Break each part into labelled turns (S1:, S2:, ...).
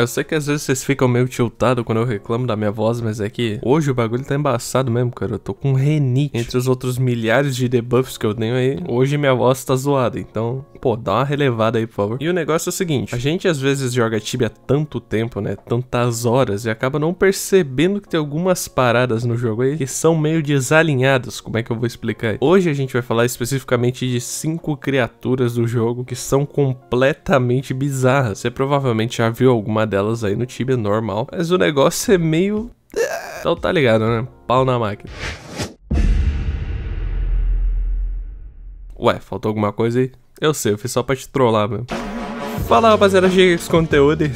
S1: Eu sei que às vezes vocês ficam meio tiltados quando eu reclamo da minha voz, mas é que hoje o bagulho tá embaçado mesmo, cara. Eu tô com renite. Entre os outros milhares de debuffs que eu tenho aí, hoje minha voz tá zoada. Então, pô, dá uma relevada aí, por favor. E o negócio é o seguinte: a gente às vezes joga Tibia tanto tempo, né? Tantas horas, e acaba não percebendo que tem algumas paradas no jogo aí que são meio desalinhadas. Como é que eu vou explicar? Aí? Hoje a gente vai falar especificamente de cinco criaturas do jogo que são completamente bizarras. Você provavelmente já viu alguma uma delas aí no Tibia, normal. Mas o negócio é meio... Então tá ligado, né? Pau na máquina. Ué, faltou alguma coisa aí? Eu sei, eu fiz só pra te trollar mesmo. Fala rapaziada, chega com conteúdo e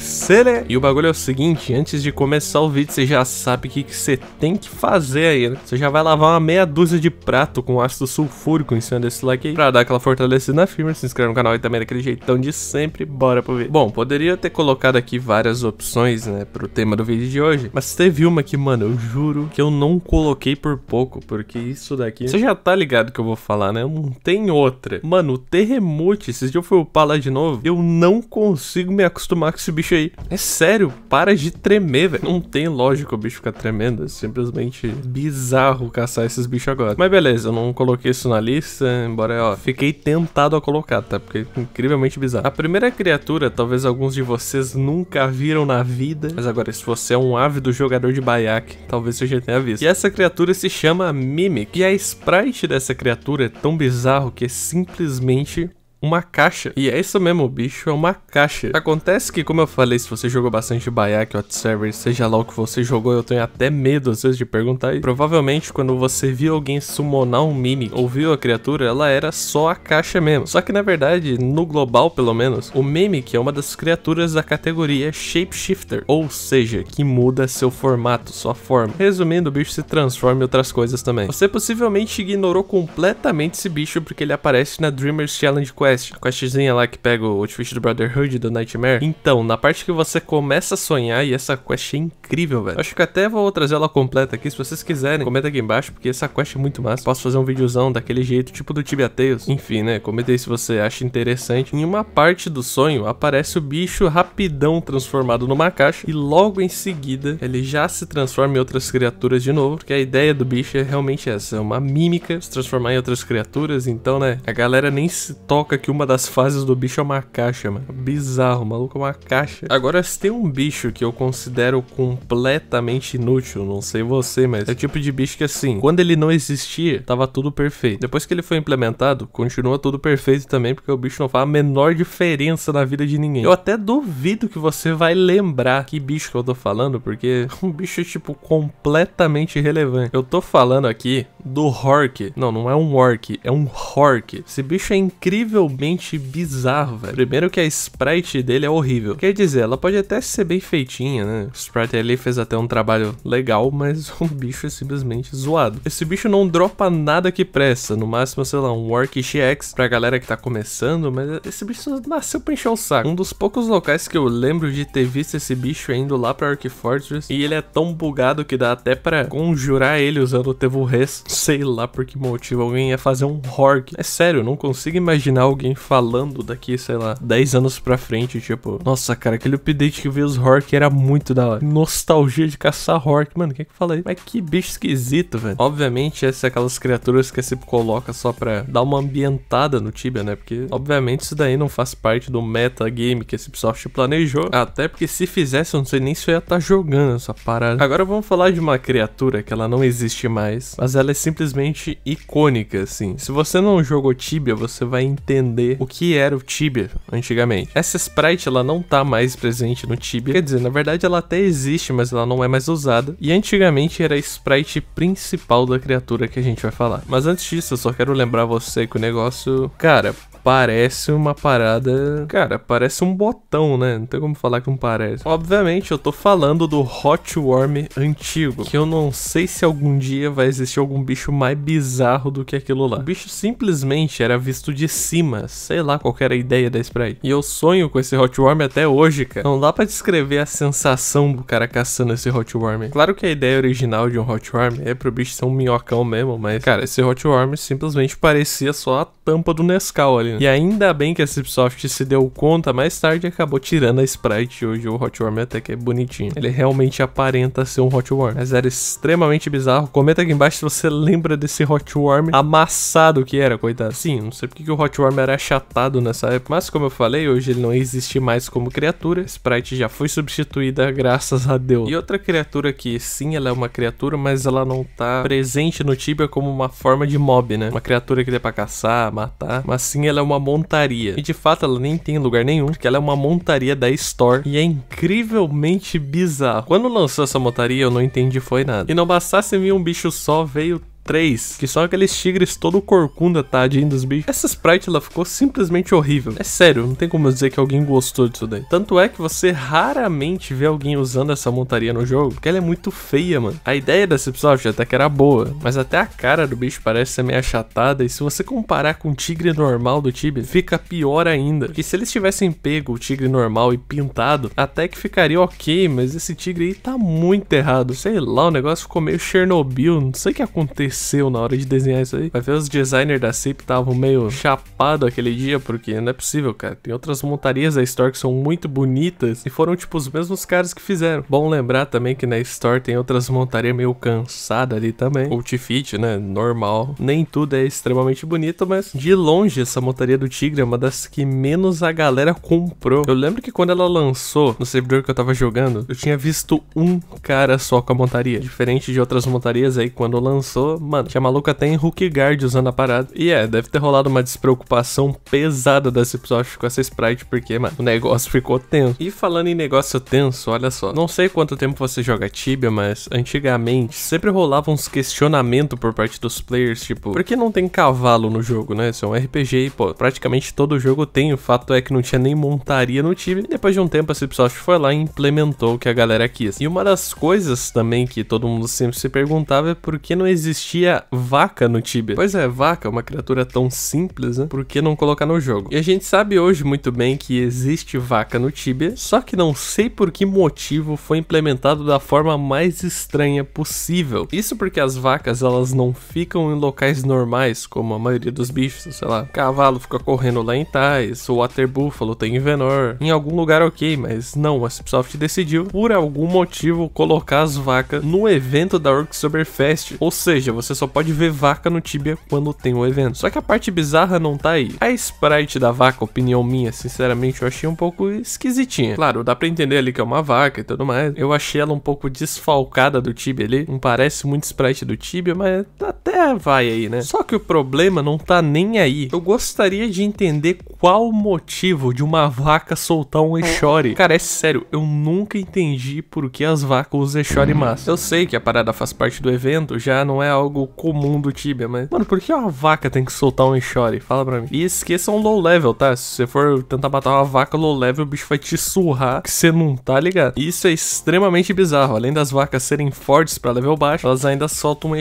S1: né? E o bagulho é o seguinte, antes de começar o vídeo, você já sabe o que você tem que fazer aí, né? Você já vai lavar uma meia dúzia de prato com ácido sulfúrico em cima desse like aí, pra dar aquela fortalecida na firma, se inscreve no canal e também daquele jeitão de sempre, bora pro vídeo. Bom, poderia ter colocado aqui várias opções, né, pro tema do vídeo de hoje, mas teve uma que, mano, eu juro que eu não coloquei por pouco, porque isso daqui... Você já tá ligado que eu vou falar, né? Não tem outra. Mano, o terremoto, esses dias eu fui upar lá de novo, eu não não consigo me acostumar com esse bicho aí. É sério, para de tremer, velho. Não tem lógica o bicho ficar tremendo. É simplesmente bizarro caçar esses bichos agora. Mas beleza, eu não coloquei isso na lista, embora, ó, fiquei tentado a colocar, tá? Porque é incrivelmente bizarro. A primeira criatura, talvez alguns de vocês nunca viram na vida, mas agora, se você é um ávido jogador de baiaque, talvez você já tenha visto. E essa criatura se chama Mimic, e a sprite dessa criatura é tão bizarro que é simplesmente uma caixa. E é isso mesmo, o bicho é uma caixa. Acontece que, como eu falei, se você jogou bastante Bayak, Hot Server, seja lá o que você jogou, eu tenho até medo às vezes de perguntar. E provavelmente quando você viu alguém summonar um mini ou viu a criatura, ela era só a caixa mesmo. Só que na verdade, no global pelo menos, o Mimic é uma das criaturas da categoria é Shapeshifter, ou seja, que muda seu formato, sua forma. Resumindo, o bicho se transforma em outras coisas também. Você possivelmente ignorou completamente esse bicho porque ele aparece na Dreamers Challenge Quest Quest, a questzinha lá que pega o Outfit do Brotherhood do Nightmare. Então, na parte que você começa a sonhar, e essa quest é incrível, velho. Acho que até vou trazer ela completa aqui, se vocês quiserem, comenta aqui embaixo, porque essa quest é muito massa. Posso fazer um videozão daquele jeito, tipo do Tibia Tales. Enfim, né, comenta aí se você acha interessante. Em uma parte do sonho, aparece o bicho rapidão transformado numa caixa, e logo em seguida, ele já se transforma em outras criaturas de novo, porque a ideia do bicho é realmente essa, é uma mímica se transformar em outras criaturas, então, né, a galera nem se toca época que uma das fases do bicho é uma caixa, mano. Bizarro, maluco, é uma caixa. Agora, se tem um bicho que eu considero completamente inútil, não sei você, mas é o tipo de bicho que assim, quando ele não existia, tava tudo perfeito. Depois que ele foi implementado, continua tudo perfeito também, porque o bicho não faz a menor diferença na vida de ninguém. Eu até duvido que você vai lembrar que bicho que eu tô falando, porque é um bicho, tipo, completamente irrelevante. Eu tô falando aqui do Hork. Não, não é um hork é um Hork. Esse bicho é incrível totalmente bizarro, velho. Primeiro que a sprite dele é horrível. Quer dizer, ela pode até ser bem feitinha, né? O sprite ali fez até um trabalho legal, mas o bicho é simplesmente zoado. Esse bicho não dropa nada que pressa, no máximo, sei lá, um Orc GX pra galera que tá começando, mas esse bicho nasceu pra encher o saco. Um dos poucos locais que eu lembro de ter visto esse bicho é indo lá pra Ark Fortress, e ele é tão bugado que dá até pra conjurar ele usando o Tevo Res, sei lá por que motivo alguém ia fazer um hork. É sério, não consigo imaginar alguém falando daqui, sei lá, 10 anos pra frente, tipo, nossa, cara, aquele update que veio os Hork era muito da hora. Nostalgia de caçar Hork, mano, o que é que fala aí? Mas que bicho esquisito, velho. Obviamente, essa é aquelas criaturas que se coloca só pra dar uma ambientada no Tibia, né? Porque, obviamente, isso daí não faz parte do metagame que esse Ubisoft planejou. Até porque se fizesse, eu não sei nem se eu ia estar tá jogando essa parada. Agora vamos falar de uma criatura que ela não existe mais, mas ela é simplesmente icônica, assim. Se você não jogou Tibia, você vai entender entender o que era o Tibia antigamente. Essa sprite ela não tá mais presente no Tibia, quer dizer, na verdade ela até existe, mas ela não é mais usada. E antigamente era a sprite principal da criatura que a gente vai falar. Mas antes disso, eu só quero lembrar você que o negócio, cara, parece uma parada. Cara, parece um botão, né? Não tem como falar que não parece. Obviamente, eu tô falando do Hot Worm antigo, que eu não sei se algum dia vai existir algum bicho mais bizarro do que aquilo lá. O bicho simplesmente era visto de cima, sei lá qual era a ideia da Sprite. E eu sonho com esse Hot Worm até hoje, cara. Não dá para descrever a sensação do cara caçando esse Hot Worm. Claro que a ideia original de um Hot Worm é pro bicho ser um minhocão mesmo, mas, cara, esse Hot Worm simplesmente parecia só a tampa do Nescau ali, e ainda bem que a Cipsoft se deu conta mais tarde e acabou tirando a Sprite. Hoje o Hot até que é bonitinho. Ele realmente aparenta ser um Hot mas era extremamente bizarro. Comenta aqui embaixo se você lembra desse Hot amassado que era, coitado. Sim, não sei porque que o Hot era achatado nessa época, mas como eu falei, hoje ele não existe mais como criatura. A Sprite já foi substituída, graças a Deus. E outra criatura que, sim, ela é uma criatura, mas ela não tá presente no Tibia como uma forma de mob, né? Uma criatura que dê pra caçar, matar, mas sim ela é uma montaria. E de fato ela nem tem lugar nenhum, porque ela é uma montaria da Store e é incrivelmente bizarro. Quando lançou essa montaria eu não entendi foi nada. E não bastasse vir um bicho só, veio 3, que são aqueles tigres todo corcunda, tadinho dos bichos. Essa sprite ela ficou simplesmente horrível. É sério, não tem como eu dizer que alguém gostou disso daí. Tanto é que você raramente vê alguém usando essa montaria no jogo, porque ela é muito feia, mano. A ideia dessa episódio até que era boa, mas até a cara do bicho parece ser meio achatada, e se você comparar com o tigre normal do Tibia, fica pior ainda. Que se eles tivessem pego o tigre normal e pintado, até que ficaria ok, mas esse tigre aí tá muito errado. Sei lá, o negócio ficou meio Chernobyl, não sei o que aconteceu enlouqueceu na hora de desenhar isso aí. Vai ver os designers da CIP estavam meio chapado aquele dia, porque não é possível, cara. Tem outras montarias da Store que são muito bonitas e foram, tipo, os mesmos caras que fizeram. Bom lembrar também que na Store tem outras montarias meio cansadas ali também. Outfit, né? Normal. Nem tudo é extremamente bonito, mas de longe essa montaria do Tigre é uma das que menos a galera comprou. Eu lembro que quando ela lançou no servidor que eu tava jogando, eu tinha visto um cara só com a montaria. Diferente de outras montarias aí, quando lançou, mano, que a maluca tem Hulk Guard usando a parada. E é, deve ter rolado uma despreocupação pesada desse episódio com essa sprite, porque, mano, o negócio ficou tenso. E falando em negócio tenso, olha só. Não sei quanto tempo você joga Tibia, mas antigamente sempre rolava uns questionamentos por parte dos players, tipo, por que não tem cavalo no jogo, né? Isso é um RPG e, pô, praticamente todo jogo tem. O fato é que não tinha nem montaria no Tibia. E depois de um tempo, a Cipsoft foi lá e implementou o que a galera quis. E uma das coisas também que todo mundo sempre se perguntava é por que não existia existia vaca no Tibia. Pois é, vaca, é uma criatura tão simples, né? Por que não colocar no jogo? E a gente sabe hoje muito bem que existe vaca no Tibia, só que não sei por que motivo foi implementado da forma mais estranha possível. Isso porque as vacas, elas não ficam em locais normais, como a maioria dos bichos, sei lá. Cavalo fica correndo lá em Tais, o Water Buffalo tem em Venor. Em algum lugar ok, mas não, a Cipsoft decidiu, por algum motivo, colocar as vacas no evento da Orcs Oktoberfest. Ou seja, você você só pode ver vaca no Tibia quando tem o evento. Só que a parte bizarra não tá aí. A sprite da vaca, opinião minha, sinceramente, eu achei um pouco esquisitinha. Claro, dá pra entender ali que é uma vaca e tudo mais. Eu achei ela um pouco desfalcada do Tibia ali. Não parece muito sprite do Tibia, mas até vai aí, né? Só que o problema não tá nem aí. Eu gostaria de entender qual o motivo de uma vaca soltar um hum. Echori? Cara, é sério, eu nunca entendi por que as vacas usam Echori massa. Eu sei que a parada faz parte do evento, já não é algo comum do Tibia, mas... Mano, por que uma vaca tem que soltar um Echori? Fala pra mim. E esqueçam low level, tá? Se você for tentar matar uma vaca low level, o bicho vai te surrar que você não tá ligado. E isso é extremamente bizarro. Além das vacas serem fortes pra level baixo, elas ainda soltam um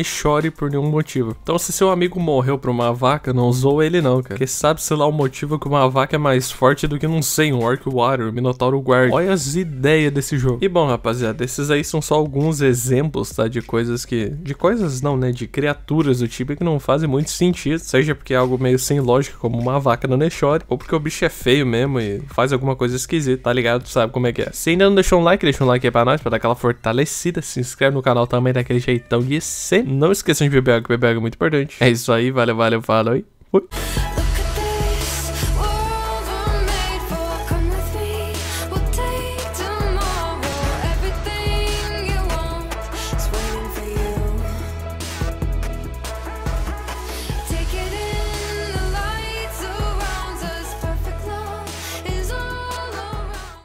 S1: por nenhum motivo. Então se seu amigo morreu pra uma vaca, não usou ele não, cara. Porque sabe sei lá o motivo que que uma vaca é mais forte do que, não sei, um orc warrior, um minotauro guard. Olha as ideias desse jogo. E bom, rapaziada, esses aí são só alguns exemplos, tá? De coisas que... De coisas não, né? De criaturas do tipo que não fazem muito sentido. Seja porque é algo meio sem lógica, como uma vaca no Neshore, ou porque o bicho é feio mesmo e faz alguma coisa esquisita, tá ligado? Tu sabe como é que é. Se ainda não deixou um like, deixa um like aí pra nós, pra dar aquela fortalecida. Se inscreve no canal também, daquele jeitão de ser. Não esqueçam de beber água, beber água é muito importante. É isso aí, valeu, valeu, falou e fui.